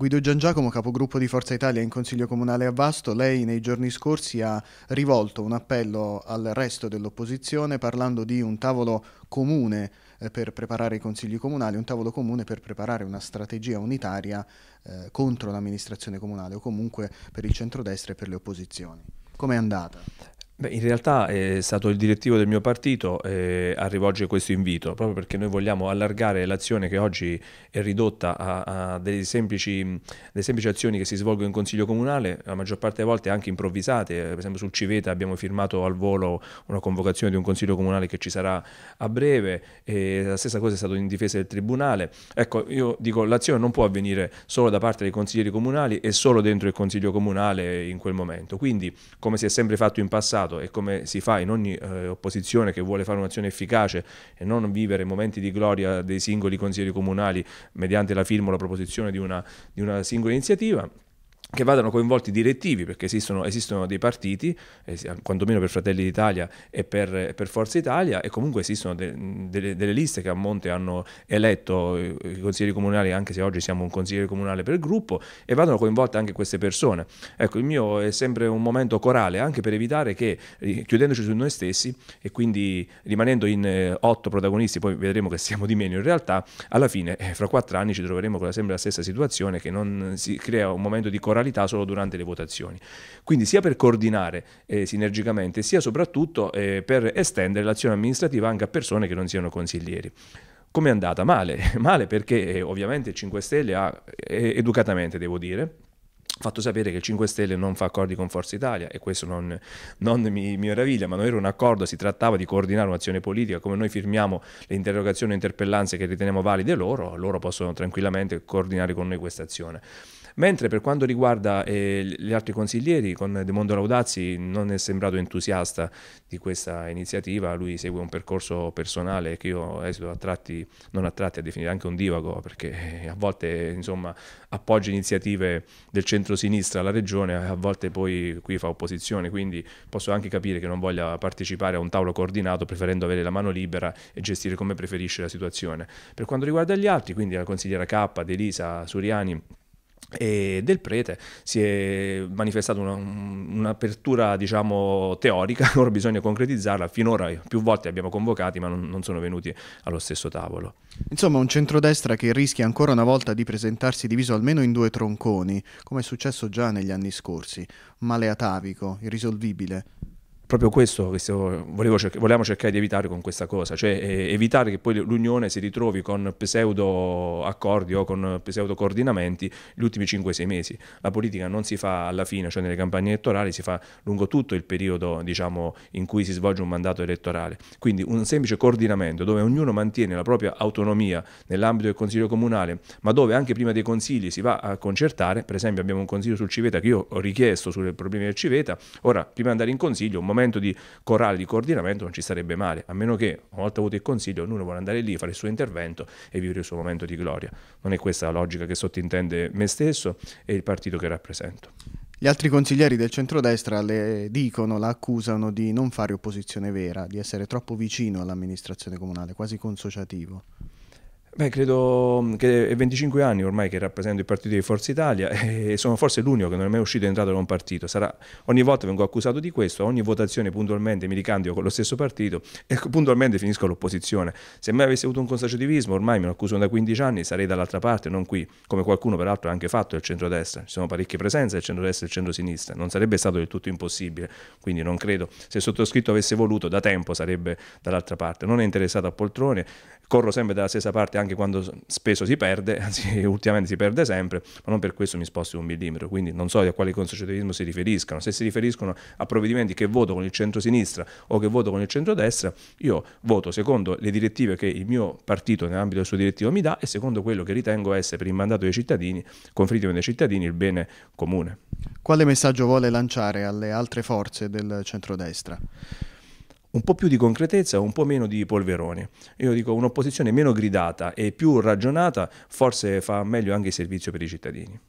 Guido Giangiacomo, capogruppo di Forza Italia in Consiglio Comunale a Vasto, lei nei giorni scorsi ha rivolto un appello al resto dell'opposizione parlando di un tavolo comune eh, per preparare i consigli comunali, un tavolo comune per preparare una strategia unitaria eh, contro l'amministrazione comunale o comunque per il centrodestra e per le opposizioni. Com'è andata? Beh, in realtà è stato il direttivo del mio partito eh, a rivolgere questo invito, proprio perché noi vogliamo allargare l'azione che oggi è ridotta a, a delle, semplici, delle, semplici, azioni che si svolgono in Consiglio Comunale, la maggior parte delle volte anche improvvisate, eh, per esempio sul Civeta abbiamo firmato al volo una convocazione di un Consiglio Comunale che ci sarà a breve, la stessa cosa è stata in difesa del Tribunale. Ecco, io dico l'azione non può avvenire solo da parte dei consiglieri comunali e solo dentro il Consiglio Comunale in quel momento, quindi come si è sempre fatto in passato, Stato e come si fa in ogni eh, opposizione che vuole fare un'azione efficace e non vivere momenti di gloria dei singoli consiglieri comunali mediante la firma o la proposizione di una, di una singola iniziativa che vadano coinvolti direttivi, perché esistono, esistono dei partiti, eh, quantomeno per Fratelli d'Italia e per, per Forza Italia, e comunque esistono de, de, delle liste che a Monte hanno eletto eh, i consiglieri comunali, anche se oggi siamo un consigliere comunale per gruppo, e vadano coinvolte anche queste persone. Ecco, il mio è sempre un momento corale, anche per evitare che, eh, chiudendoci su noi stessi, e quindi rimanendo in eh, otto protagonisti, poi vedremo che siamo di meno in realtà, alla fine, eh, fra quattro anni ci troveremo con la, sempre la stessa situazione, che non si crea un momento di coraggio coralità solo durante le votazioni. Quindi sia per coordinare eh, sinergicamente, sia soprattutto eh, per estendere l'azione amministrativa anche a persone che non siano consiglieri. Come è andata? Male, male perché eh, ovviamente il 5 Stelle ha, eh, educatamente devo dire, fatto sapere che il 5 Stelle non fa accordi con Forza Italia e questo non, non mi, mi, meraviglia, ma non era un accordo, si trattava di coordinare un'azione politica, come noi firmiamo le interrogazioni e interpellanze che riteniamo valide loro, loro possono tranquillamente coordinare con noi questa azione. Mentre per quanto riguarda eh, gli altri consiglieri, con De Mondo Laudazzi non è sembrato entusiasta di questa iniziativa, lui segue un percorso personale che io esito eh, a tratti, non a tratti, a definire anche un divago, perché eh, a volte insomma, appoggia iniziative del centro-sinistra alla regione, a volte poi qui fa opposizione, quindi posso anche capire che non voglia partecipare a un tavolo coordinato preferendo avere la mano libera e gestire come preferisce la situazione. Per quanto riguarda gli altri, quindi la consigliera K, Delisa, Suriani, e del prete si è manifestata una, un'apertura diciamo teorica, ora bisogna concretizzarla, finora più volte abbiamo convocati ma non, non, sono venuti allo stesso tavolo. Insomma un centrodestra che rischia ancora una volta di presentarsi diviso almeno in due tronconi, come è successo già negli anni scorsi, male atavico, irrisolvibile proprio questo che cerc volevamo cercare di evitare con questa cosa, cioè eh, evitare che poi l'Unione si ritrovi con pseudo accordi o con pseudo coordinamenti gli ultimi 5-6 mesi. La politica non si fa alla fine, cioè nelle campagne elettorali, si fa lungo tutto il periodo diciamo, in cui si svolge un mandato elettorale. Quindi un semplice coordinamento dove ognuno mantiene la propria autonomia nell'ambito del Consiglio Comunale, ma dove anche prima dei consigli si va a concertare, per esempio abbiamo un consiglio sul Civeta che io ho richiesto sui problemi del Civeta, ora prima di andare in consiglio un momento momento di corale, di coordinamento non ci sarebbe male, a meno che una volta avuto il consiglio ognuno vuole andare lì, fare il suo intervento e vivere il suo momento di gloria. Non è questa la logica che sottintende me stesso e il partito che rappresento. Gli altri consiglieri del centrodestra le dicono, la accusano di non fare opposizione vera, di essere troppo vicino all'amministrazione comunale, quasi consociativo. Beh, credo mm, che è 25 anni ormai che rappresento il partito di Forza Italia e sono forse l'unico che non è mai uscito e entrato da un partito. Sarà, ogni volta vengo accusato di questo, ogni votazione puntualmente mi ricandio con lo stesso partito e puntualmente finisco all'opposizione. Se mai avessi avuto un consaciotivismo, ormai me lo accusano da 15 anni, sarei dall'altra parte, non qui, come qualcuno peraltro ha anche fatto del centrodestra. Ci sono parecchie presenze del centrodestra e del centrosinistra, non sarebbe stato del tutto impossibile, quindi non credo. Se il sottoscritto avesse voluto, da tempo sarebbe dall'altra parte. Non è interessato a poltrone, corro sempre dalla stessa parte anche anche quando spesso si perde, anzi ultimamente si perde sempre, ma non per questo mi sposti un millimetro, quindi non so a quale consociativismo si riferiscano, se si riferiscono a provvedimenti che voto con il centro-sinistra o che voto con il centro-destra, io voto secondo le direttive che il mio partito nell'ambito del suo direttivo mi dà e secondo quello che ritengo essere per il mandato dei cittadini, conferito con dei cittadini, il bene comune. Quale messaggio vuole lanciare alle altre forze del centro-destra? un po' più di concretezza, un po' meno di polveroni. Io dico un'opposizione meno gridata e più ragionata forse fa meglio anche il servizio per i cittadini.